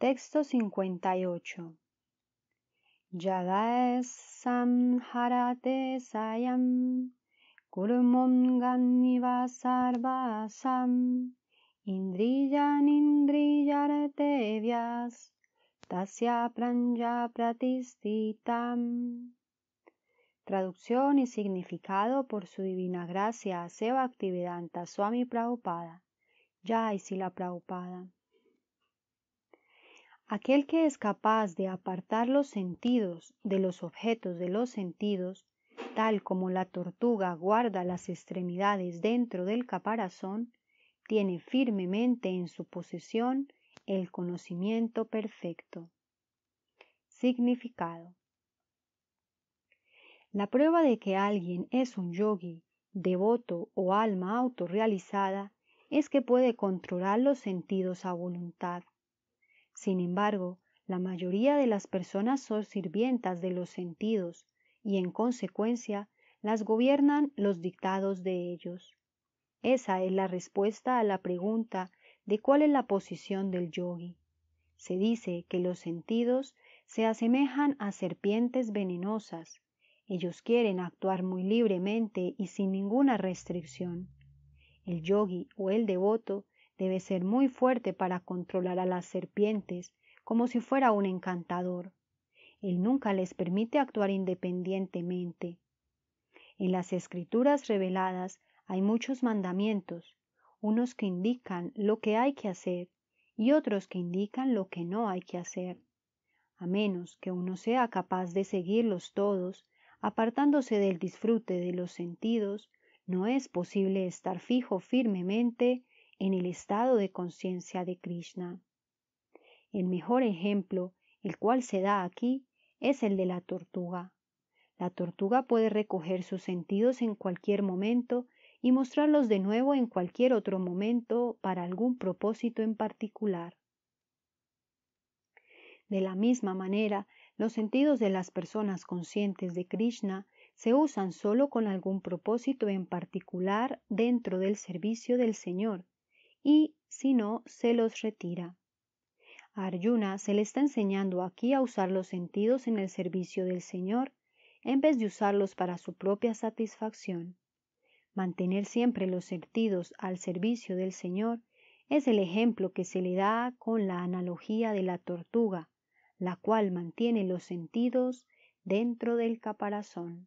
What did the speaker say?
Texto 58. Yada samharate sayam kurmongan nivasarvasam indriyan indriyaretevyas tasya pranja pratistitam. Traducción y significado por su divina gracia a Seva Activedanta Swami Prabhupada, Jai la Prabhupada. Aquel que es capaz de apartar los sentidos de los objetos de los sentidos, tal como la tortuga guarda las extremidades dentro del caparazón, tiene firmemente en su posesión el conocimiento perfecto. Significado. La prueba de que alguien es un yogi, devoto o alma autorrealizada es que puede controlar los sentidos a voluntad sin embargo, la mayoría de las personas son sirvientas de los sentidos y en consecuencia las gobiernan los dictados de ellos. Esa es la respuesta a la pregunta de cuál es la posición del yogi. Se dice que los sentidos se asemejan a serpientes venenosas. Ellos quieren actuar muy libremente y sin ninguna restricción. El yogi o el devoto Debe ser muy fuerte para controlar a las serpientes, como si fuera un encantador. Él nunca les permite actuar independientemente. En las escrituras reveladas hay muchos mandamientos, unos que indican lo que hay que hacer y otros que indican lo que no hay que hacer. A menos que uno sea capaz de seguirlos todos, apartándose del disfrute de los sentidos, no es posible estar fijo firmemente en el estado de conciencia de Krishna. El mejor ejemplo, el cual se da aquí, es el de la tortuga. La tortuga puede recoger sus sentidos en cualquier momento y mostrarlos de nuevo en cualquier otro momento para algún propósito en particular. De la misma manera, los sentidos de las personas conscientes de Krishna se usan solo con algún propósito en particular dentro del servicio del Señor, y si no, se los retira. A Arjuna se le está enseñando aquí a usar los sentidos en el servicio del Señor en vez de usarlos para su propia satisfacción. Mantener siempre los sentidos al servicio del Señor es el ejemplo que se le da con la analogía de la tortuga, la cual mantiene los sentidos dentro del caparazón.